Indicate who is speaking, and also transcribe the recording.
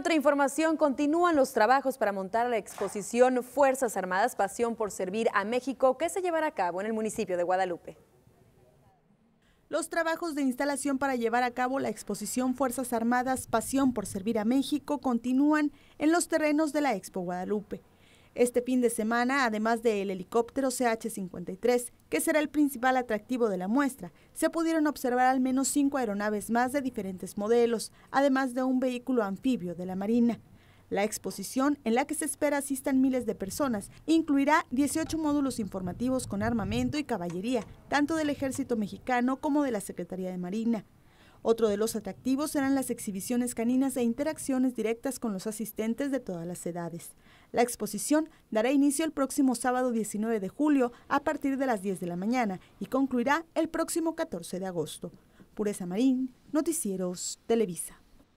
Speaker 1: otra información, continúan los trabajos para montar la exposición Fuerzas Armadas Pasión por Servir a México que se llevará a cabo en el municipio de Guadalupe.
Speaker 2: Los trabajos de instalación para llevar a cabo la exposición Fuerzas Armadas Pasión por Servir a México continúan en los terrenos de la Expo Guadalupe. Este fin de semana, además del helicóptero CH-53, que será el principal atractivo de la muestra, se pudieron observar al menos cinco aeronaves más de diferentes modelos, además de un vehículo anfibio de la Marina. La exposición, en la que se espera asistan miles de personas, incluirá 18 módulos informativos con armamento y caballería, tanto del Ejército Mexicano como de la Secretaría de Marina. Otro de los atractivos serán las exhibiciones caninas e interacciones directas con los asistentes de todas las edades. La exposición dará inicio el próximo sábado 19 de julio a partir de las 10 de la mañana y concluirá el próximo 14 de agosto. Pureza Marín, Noticieros, Televisa.